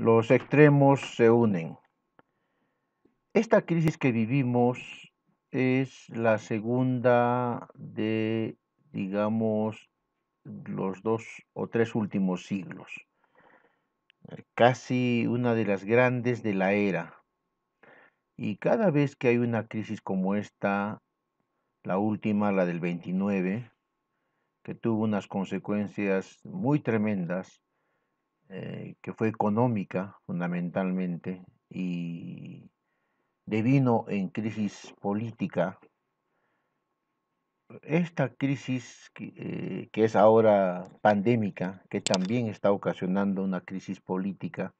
Los extremos se unen. Esta crisis que vivimos es la segunda de, digamos, los dos o tres últimos siglos. Casi una de las grandes de la era. Y cada vez que hay una crisis como esta, la última, la del 29, que tuvo unas consecuencias muy tremendas, eh, que fue económica fundamentalmente y devino en crisis política. Esta crisis que eh, es ahora pandémica, que también está ocasionando una crisis política,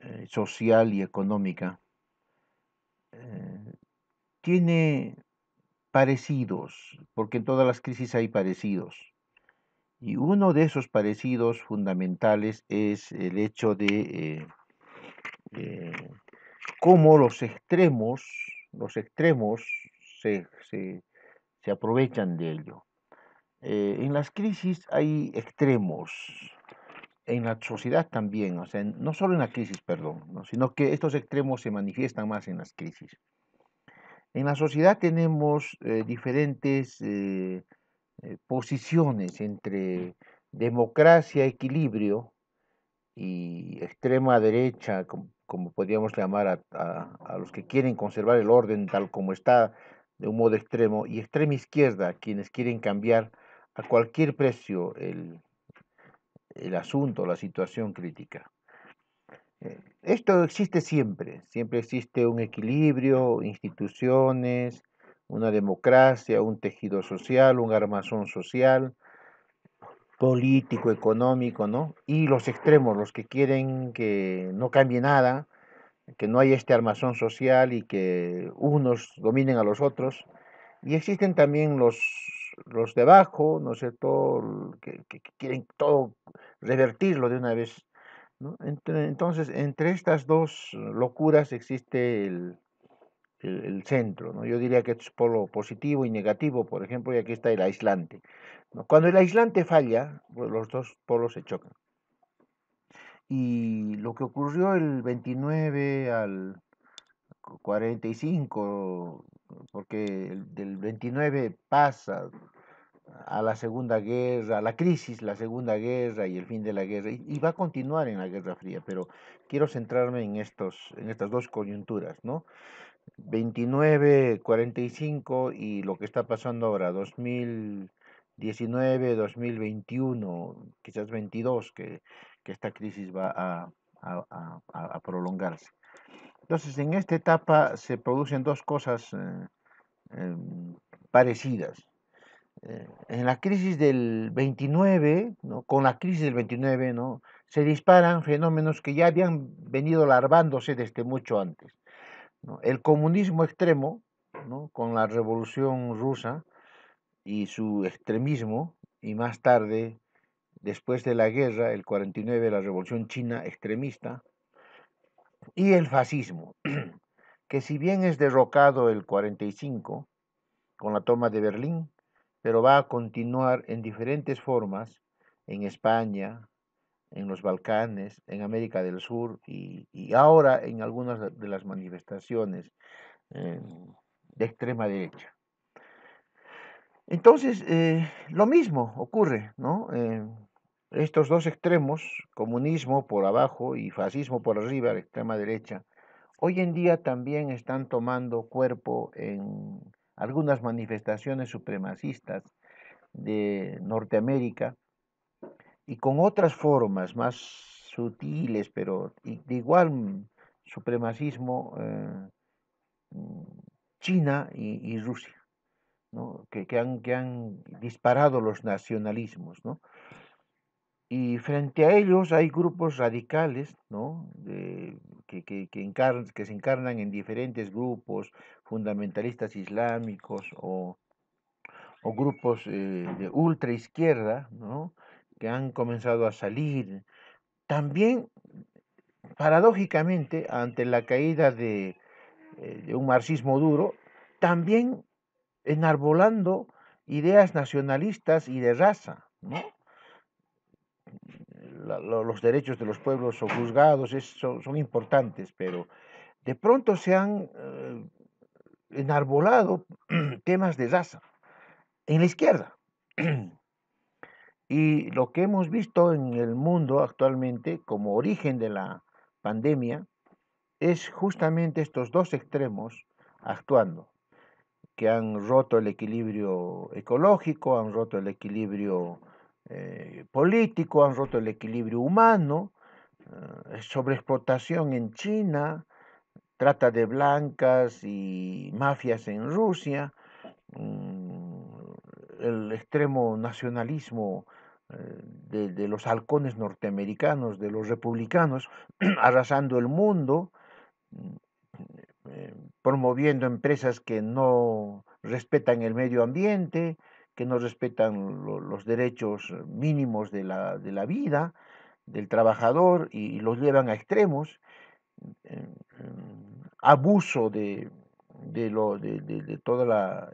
eh, social y económica, tiene parecidos, porque en todas las crisis hay parecidos y uno de esos parecidos fundamentales es el hecho de eh, eh, cómo los extremos, los extremos se, aprovechan de ello. Eh, en las crisis hay extremos, en la sociedad también, o sea, no solo en la crisis, perdón, sino que estos extremos se manifiestan más en las crisis. En la sociedad tenemos diferentes eh, posiciones entre democracia, equilibrio y extrema derecha, como, podríamos llamar a, los que quieren conservar el orden tal como está de un modo extremo, y extrema izquierda, quienes quieren cambiar a cualquier precio el, el asunto, la situación crítica. Eh, esto existe siempre, siempre existe un equilibrio, instituciones, una democracia, un tejido social, un armazón social, político, económico, ¿no? Y los extremos, los que quieren que no cambie nada, que no haya este armazón social y que unos dominen a los otros. Y existen también los, los de abajo, ¿no es cierto?, que, quieren todo revertirlo de una vez. Entonces, entre estas dos locuras existe el, el, centro. ¿no? Yo diría que es polo positivo y negativo, por ejemplo, y aquí está el aislante. Cuando el aislante falla, pues los dos polos se chocan. Y lo que ocurrió el 29 al 45, porque del 29 pasa a la Segunda Guerra, a la crisis, la Segunda Guerra y el fin de la guerra, y, y, va a continuar en la Guerra Fría, pero quiero centrarme en, estos, en estas dos coyunturas, ¿no? 29, 45 y lo que está pasando ahora, 2019, 2021, quizás 22, que, esta crisis va a, prolongarse. Entonces, en esta etapa se producen dos cosas eh, eh, parecidas. Eh, en la crisis del 29, con la crisis del 29, ¿no? se disparan fenómenos que ya habían venido larvándose desde mucho antes el comunismo extremo, con la revolución rusa y su extremismo, y más tarde, después de la guerra, el 49, la revolución china extremista, y el fascismo, que si bien es derrocado el 45 con la toma de Berlín, pero va a continuar en diferentes formas en España, en los Balcanes, en América del Sur y, ahora en algunas de las manifestaciones em, de extrema derecha. Entonces, eh, lo mismo ocurre, ¿no? Eh, estos dos extremos, comunismo por abajo y fascismo por arriba, de extrema derecha, hoy en día también están tomando cuerpo en algunas manifestaciones supremacistas de Norteamérica, y con otras formas más sutiles, pero de igual mm, supremacismo, eh, mm, China y, Rusia, ¿no? que, que, han, que, han, disparado los nacionalismos. ¿no? Y frente a ellos hay grupos radicales ¿no? que, que, se encarnan en diferentes grupos fundamentalistas islámicos o, o grupos eh, de ultraizquierda, ¿no? han comenzado a salir. También, paradójicamente, ante la caída eh, de, un marxismo duro, también enarbolando ideas nacionalistas y de raza, los derechos de los pueblos o juzgados, son, importantes, pero de pronto se han eh, enarbolado temas de raza en la izquierda. Y lo que hemos visto en el mundo actualmente como origen de la pandemia es justamente estos dos extremos actuando, que han roto el equilibrio ecológico, han roto el equilibrio eh, político, han roto el equilibrio humano, eh, sobreexplotación en China, trata de blancas y mafias en Rusia, mm, el extremo nacionalismo eh, de, los halcones norteamericanos, de los republicanos, arrasando el mundo, mm, eh, promoviendo empresas que no respetan el medio ambiente, que no respetan los derechos mínimos de la, vida, del trabajador, y los llevan a extremos, eh, abuso de, de, lo, de, todo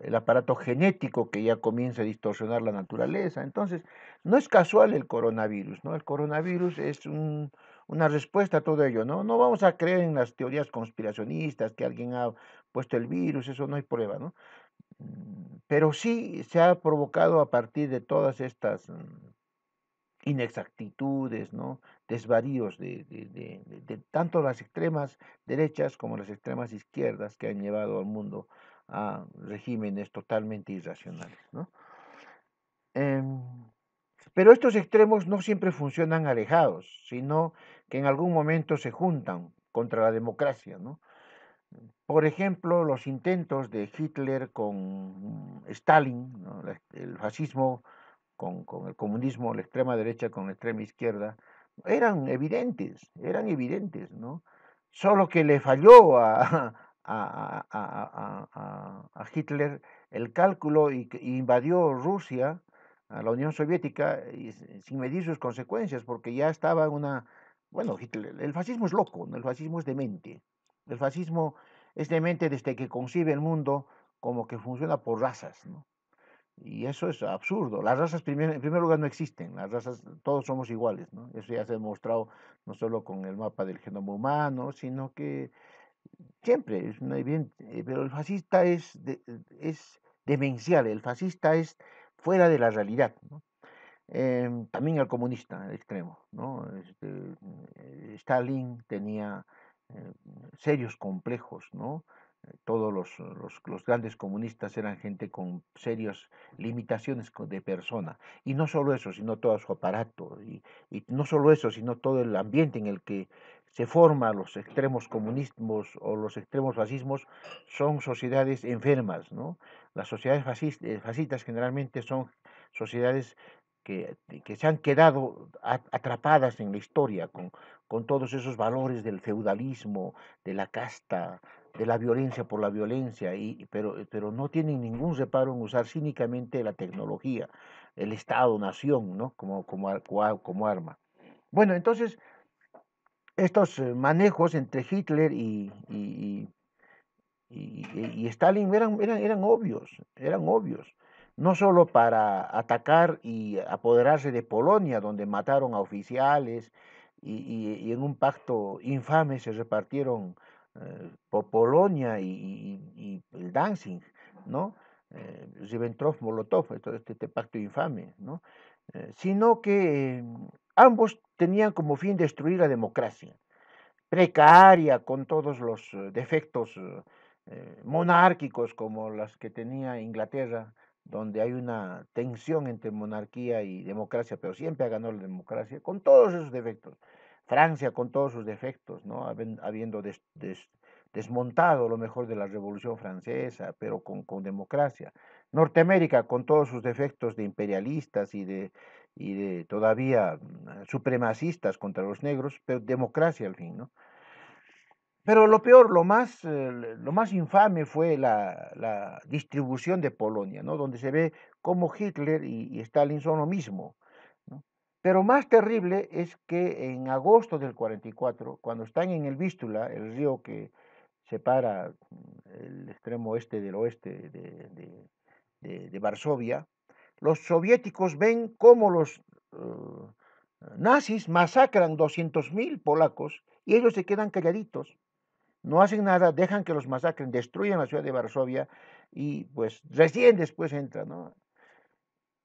el aparato genético que ya comienza a distorsionar la naturaleza. Entonces, no es casual el coronavirus, ¿no? El coronavirus es una respuesta a todo ello, ¿no? No vamos a creer en las teorías conspiracionistas, que alguien ha puesto el virus, eso no hay prueba, ¿no? Mm, pero sí se ha provocado a partir de todas estas mm, inexactitudes, ¿no? desvaríos de, tanto las extremas derechas como las extremas izquierdas que han llevado al mundo a regímenes totalmente irracionales. Em, pero estos extremos no siempre funcionan alejados, sino que en algún momento se juntan contra la democracia. Por ejemplo, los intentos de Hitler con Stalin, el fascismo con, el comunismo, la extrema derecha con la extrema izquierda, eran evidentes, eran evidentes, ¿no? Solo que le falló a, Hitler el cálculo y, invadió Rusia, a la Unión Soviética, sin medir sus consecuencias, porque ya estaba una... Bueno, Hitler, el fascismo es loco, el fascismo es demente. El fascismo es demente desde que concibe el mundo como que funciona por razas, ¿no? Y eso es absurdo. Las razas, en primer lugar, no existen. Las razas, todos somos iguales, ¿no? Eso ya se ha demostrado no solo con el mapa del genoma humano, sino que siempre es una evidente. Pero el fascista es, es demencial, el fascista es fuera de la realidad, em, también el comunista el extremo, ¿no? Este, Stalin tenía eh, serios complejos, ¿no? todos los, los, grandes comunistas eran gente con serias limitaciones de persona. Y no solo eso, sino todo su aparato. Y, no solo eso, sino todo el ambiente en el que se forman los extremos comunismos o los extremos fascismos son sociedades enfermas. ¿no? Las sociedades fascistas, eh, fascistas generalmente son sociedades que, que, se han quedado atrapadas en la historia con, con todos esos valores del feudalismo, de la casta, de la violencia por la violencia, y, pero, eh, pero no tienen ningún reparo en usar cínicamente la tecnología, el Estado, nación, ¿no? Como, como, como arma. Bueno, entonces, estos eh, manejos entre Hitler y, y, y, Stalin eran, eran, eran obvios, eran obvios no solo para atacar y apoderarse de Polonia, donde mataron a oficiales y, y en un pacto infame se repartieron eh, Polonia y, el dancing, ¿no? Eh, molotov este, este, pacto infame, ¿no? Eh, sino que em, ambos tenían como fin destruir la democracia, precaria, con todos los defectos monárquicos como las que tenía Inglaterra, donde hay una tensión entre monarquía y democracia, pero siempre ha ganado la democracia, con todos esos defectos. Francia con todos sus defectos, ¿no? habiendo desmontado lo mejor de la Revolución Francesa, pero con, democracia. Norteamérica con todos sus defectos de imperialistas y de, todavía mm, supremacistas contra los negros, pero democracia al fin, ¿no? Pero lo peor, lo más, eh, infame fue la, distribución de Polonia, donde se ve cómo Hitler y Stalin son lo mismo. Pero más terrible es que en agosto del 44, cuando están en el Vístula, el río que separa mm, el extremo oeste del oeste de, Varsovia, los soviéticos ven cómo los uh, nazis masacran 200.000 polacos y ellos se quedan calladitos. No hacen nada, dejan que los masacren, destruyen la ciudad de Varsovia y pues recién después entran, ¿no?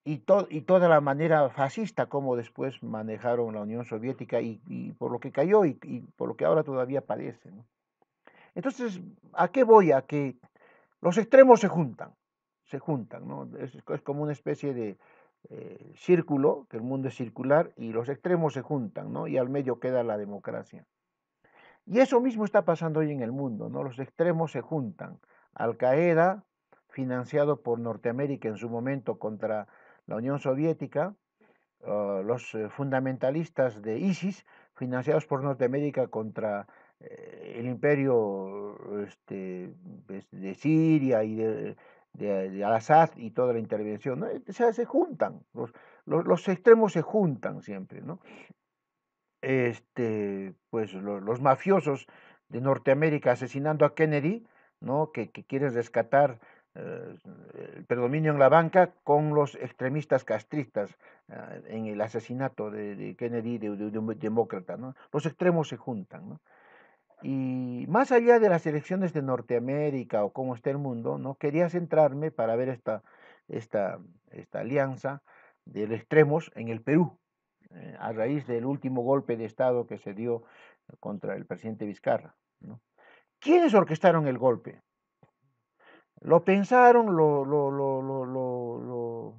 y, toda la manera fascista como después manejaron la Unión Soviética y, por lo que cayó y, por lo que ahora todavía padece. Entonces, ¿a qué voy? A que los extremos se juntan, se juntan, ¿no? es, como una especie de eh, círculo, que el mundo es circular, y los extremos se juntan, ¿no? y al medio queda la democracia. Y eso mismo está pasando hoy en el mundo, ¿no? los extremos se juntan. Al Qaeda, financiado por Norteamérica en su momento contra la Unión Soviética, los eh, fundamentalistas de ISIS, financiados por Norteamérica contra eh, el imperio este, pues, de Siria y de, Al-Assad y toda la intervención. se juntan, los, extremos se juntan siempre. ¿no? Este, pues los mafiosos de Norteamérica asesinando a Kennedy, ¿no? que, que quieren rescatar eh, el predominio en la banca con los extremistas castristas eh, en el asesinato de, Kennedy de, de, un demócrata. Los extremos se juntan. Y más allá de las elecciones de Norteamérica o cómo está el mundo, ¿no? quería centrarme para ver esta, esta, esta alianza de extremos en el Perú, eh, a raíz del último golpe de Estado que se dio contra el presidente Vizcarra. ¿Quiénes orquestaron el golpe? Lo pensaron, lo, lo, lo,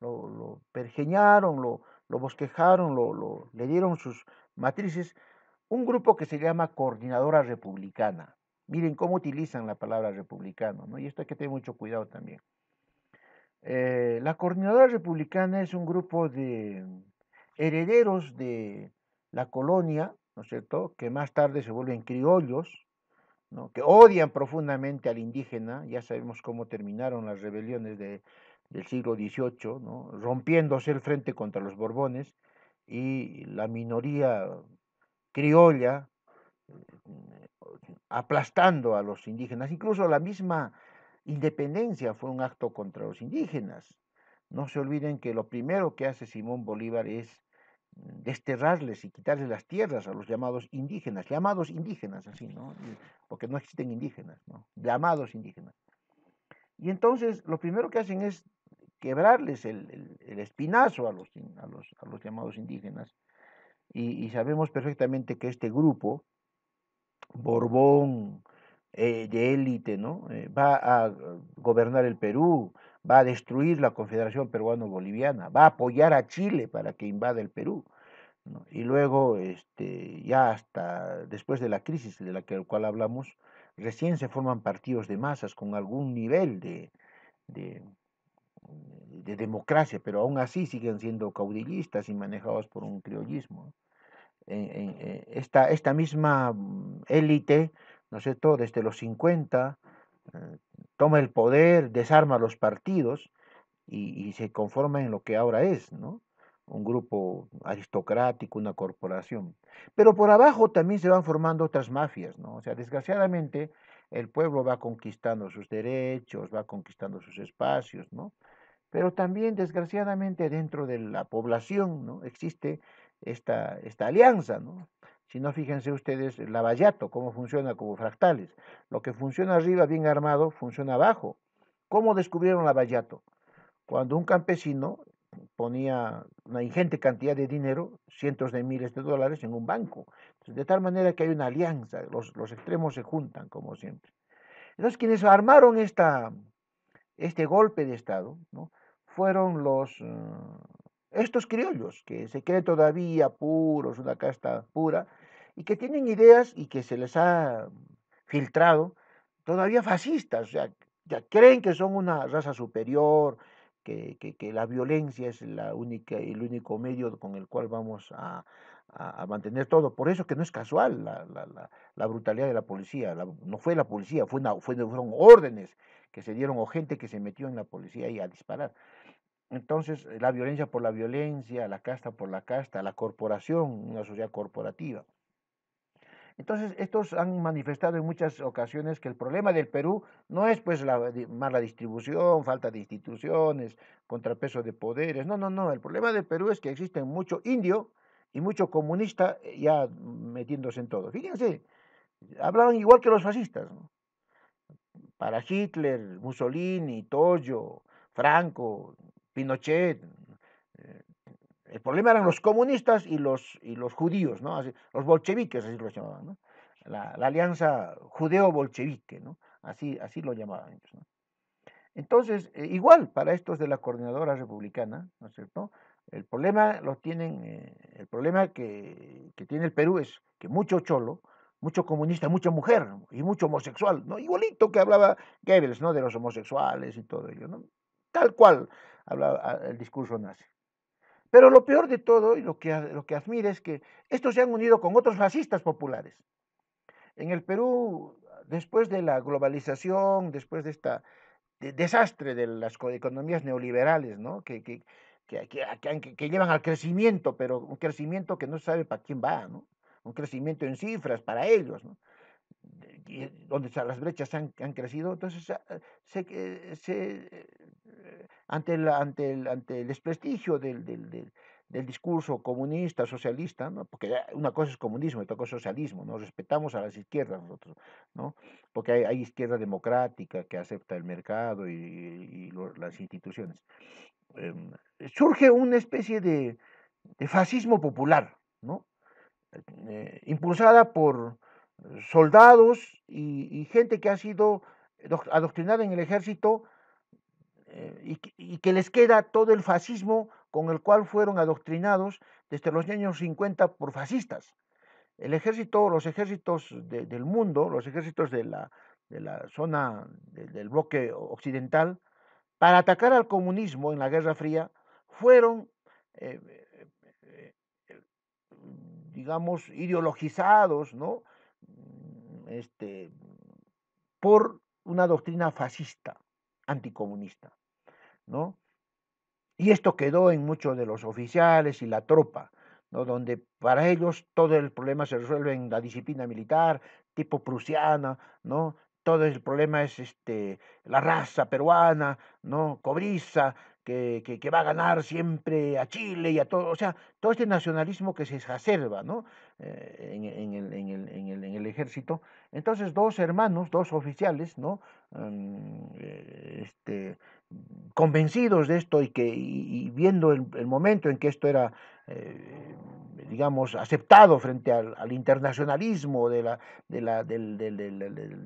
lo pergeñaron, lo, bosquejaron, le dieron sus matrices. Un grupo que se llama Coordinadora Republicana. Miren cómo utilizan la palabra republicano, ¿no? Y esto hay que tener mucho cuidado también. Eh, la Coordinadora Republicana es un grupo de herederos de la colonia, ¿no es cierto?, que más tarde se vuelven criollos, que odian profundamente al indígena, ya sabemos cómo terminaron las rebeliones de, del siglo XVIII, rompiéndose el frente contra los Borbones y la minoría criolla eh, aplastando a los indígenas. Incluso la misma independencia fue un acto contra los indígenas. No se olviden que lo primero que hace Simón Bolívar es desterrarles y quitarles las tierras a los llamados indígenas, llamados indígenas, así, ¿no? Porque no existen indígenas, ¿no? Llamados indígenas. Y entonces lo primero que hacen es quebrarles el, espinazo a los, a, los, llamados indígenas. Y, sabemos perfectamente que este grupo, Borbón, eh, de élite, ¿no? Eh, va a gobernar el Perú, va a destruir la Confederación Peruano-Boliviana, va a apoyar a Chile para que invada el Perú. Y luego, este, ya hasta después de la crisis de la que, cual hablamos, recién se forman partidos de masas con algún nivel de, de, democracia, pero aún así siguen siendo caudillistas y manejados por un criollismo. Eh, esta, esta misma mm, élite, ¿no es cierto?, desde los 50, toma el poder, desarma los partidos y, se conforma en lo que ahora es, ¿no? Un grupo aristocrático, una corporación. Pero por abajo también se van formando otras mafias, ¿no? O sea, desgraciadamente el pueblo va conquistando sus derechos, va conquistando sus espacios, ¿no? Pero también, desgraciadamente, dentro de la población, ¿no? Existe esta, esta alianza, ¿no? Si no, fíjense ustedes la Vallato cómo funciona como fractales. Lo que funciona arriba bien armado, funciona abajo. ¿Cómo descubrieron Vallato Cuando un campesino ponía una ingente cantidad de dinero, cientos de miles de dólares, en un banco. de tal manera que hay una alianza, los, extremos se juntan, como siempre. Entonces, quienes armaron esta, este golpe de Estado ¿no? fueron los, eh, estos criollos, que se cree todavía puros, una casta pura, y que tienen ideas y que se les ha filtrado todavía fascistas, o sea, ya creen que son una raza superior, que, la violencia es la única, el único medio con el cual vamos a, mantener todo. Por eso que no es casual la, brutalidad de la policía, no fue la policía, fue fue, fueron órdenes que se dieron o gente que se metió en la policía y a disparar. Entonces, eh, la violencia por la violencia, la casta por la casta, la corporación, una sociedad corporativa. Entonces, estos han manifestado en muchas ocasiones que el problema del Perú no es pues la mala distribución, falta de instituciones, contrapeso de poderes. No, no, no. El problema del Perú es que existen mucho indio y mucho comunista eh, ya metiéndose en todo. Fíjense, hablaban igual que los fascistas. Para Hitler, Mussolini, Toyo, Franco, Pinochet, el problema eran los comunistas y los, y los judíos, ¿no? los bolcheviques, así lo llamaban, La, alianza judeo-bolchevique, ¿no? Así, así lo llamaban ellos, Entonces, eh, igual para estos de la coordinadora republicana, ¿no es cierto? El problema tienen, eh, el problema que, tiene el Perú es que mucho cholo, mucho comunista, mucha mujer y mucho homosexual, ¿no? Igualito que hablaba Goebbels, ¿no? De los homosexuales y todo ello, Tal cual hablaba ah, el discurso nazi. Pero lo peor de todo, y lo que, lo que admira, es que estos se han unido con otros fascistas populares. En el Perú, después de la globalización, después de este desastre de las economías neoliberales, ¿no? que, que, que, que, llevan al crecimiento, pero un crecimiento que no sabe para quién va, ¿no? un crecimiento en cifras para ellos. ¿no? donde las brechas han, han crecido, entonces ah, ah, se, se, eh, ante, el, ante, ante el desprestigio del, discurso comunista, socialista, porque una cosa es comunismo y otra cosa es socialismo, ¿no? respetamos a las izquierdas nosotros, ¿no? porque hay, izquierda democrática que acepta el mercado y, las instituciones. Em, surge una especie de, fascismo popular, ¿no? Eh, impulsada por soldados y, gente que ha sido adoctrinada en el ejército eh, y, que, les queda todo el fascismo con el cual fueron adoctrinados desde los años 50 por fascistas. El ejército, los ejércitos del mundo, los ejércitos de la, zona del bloque occidental, para atacar al comunismo en la Guerra Fría, fueron, eh, eh, digamos, ideologizados, ¿no? este, por una doctrina fascista, anticomunista, ¿no? Y esto quedó en muchos de los oficiales y la tropa, ¿no? donde para ellos todo el problema se resuelve en la disciplina militar, tipo prusiana, ¿no? Todo el problema es este, la raza peruana, ¿no? Cobriza, que, va a ganar siempre a Chile y a todo, o sea, todo este nacionalismo que se exacerba ¿no? Eh, en, el, ejército. Entonces, dos hermanos, dos oficiales, ¿no? Eh, este, convencidos de esto y, que, viendo el, momento en que esto era eh, digamos, aceptado frente al, internacionalismo del,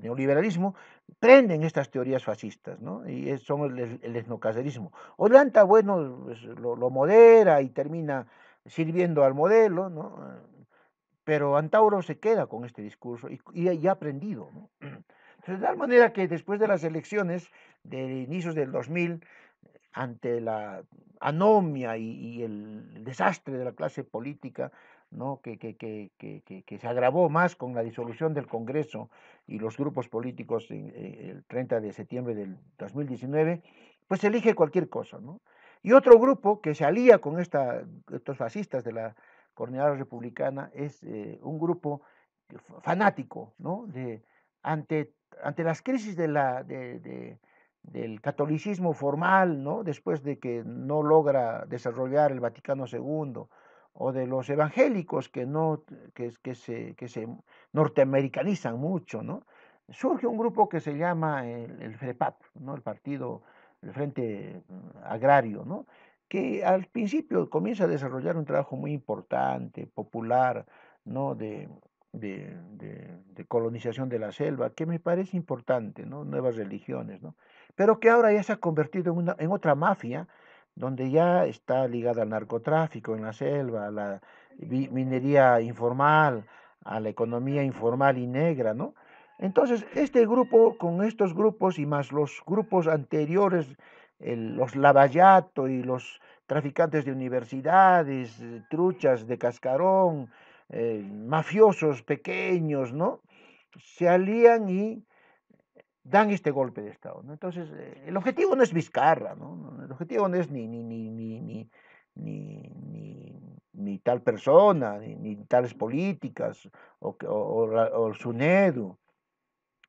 neoliberalismo, prenden estas teorías fascistas, ¿no? Y son el, el etnocacerismo. bueno, pues, lo, modera y termina sirviendo al modelo, ¿no? Pero Antauro se queda con este discurso y, ha aprendido, ¿no? De tal manera que después de las elecciones de inicios del 2000, ante la anomia y, el desastre de la clase política ¿no? Que, que, se agravó más con la disolución del Congreso y los grupos políticos eh, el 30 de septiembre del 2019, pues elige cualquier cosa. Y otro grupo que se alía con estos fascistas de la coordinadora republicana es eh, un grupo fanático ¿no? de, ante, ante las crisis de la, de, del catolicismo formal, ¿no? después de que no logra desarrollar el Vaticano II, o de los evangélicos que, no, que, que, se, que se norteamericanizan mucho, ¿no? surge un grupo que se llama el, el FREPAP, ¿no? el Partido, el Frente Agrario, ¿no? que al principio comienza a desarrollar un trabajo muy importante, popular, ¿no? de, de, de, de colonización de la selva, que me parece importante, ¿no? nuevas religiones. ¿no? pero que ahora ya se ha convertido en, otra mafia, donde ya está ligada al narcotráfico en la selva, a la minería informal, a la economía informal y negra, ¿no? Entonces, este grupo, con estos grupos y más los grupos anteriores, los lavallato y los traficantes de universidades, eh, truchas de cascarón, eh, mafiosos pequeños, ¿no? Se alían y dan este golpe de Estado. Entonces, eh, el objetivo no es Vizcarra, ¿no? el objetivo no es ni, ni, ni, ni, ni, tal persona, ni, tales políticas o, o, o, el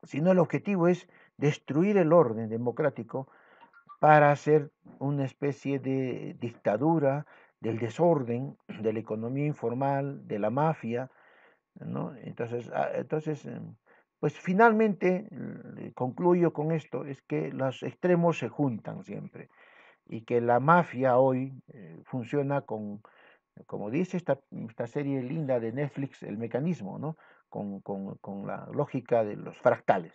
sino el objetivo es destruir el orden democrático para hacer una especie de dictadura del desorden, de la economía informal, de la mafia, ¿no? Entonces, ah, entonces em, pues finalmente, eh, concluyo con esto, es que los extremos se juntan siempre y que la mafia hoy eh, funciona con, como dice esta, serie linda de Netflix, el mecanismo, ¿no? Con, con, la lógica de los fractales.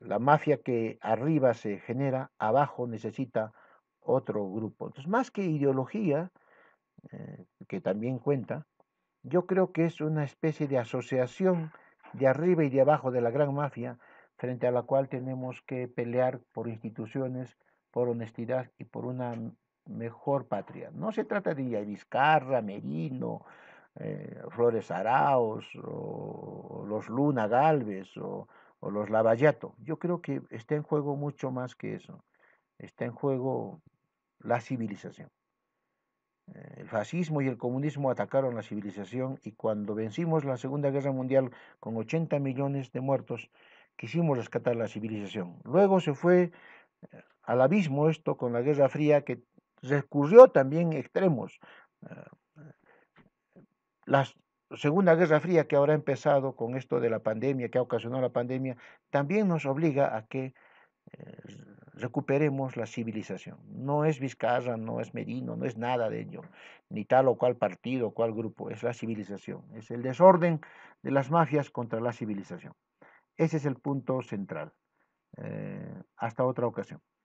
La mafia que arriba se genera, abajo necesita otro grupo. Entonces, más que ideología, eh, que también cuenta, yo creo que es una especie de asociación de arriba y de abajo de la gran mafia, frente a la cual tenemos que pelear por instituciones, por honestidad y por una mejor patria. No se trata de Vizcarra, Merino, eh, Flores Araos, o, los Luna Galvez, o, o los Lavallato. Yo creo que está en juego mucho más que eso. Está en juego la civilización. Eh, el fascismo y el comunismo atacaron la civilización y cuando vencimos la Segunda Guerra Mundial con 80 millones de muertos, quisimos rescatar la civilización. Luego se fue eh, al abismo esto con la Guerra Fría que recurrió también extremos. Eh, la Segunda Guerra Fría que ahora ha empezado con esto de la pandemia, que ha ocasionado la pandemia, también nos obliga a que recuperemos la civilización. No es Vizcarra, no es Merino, no es nada de ello, ni tal o cual partido, cual grupo, es la civilización, es el desorden de las mafias contra la civilización. Ese es el punto central. Eh, hasta otra ocasión.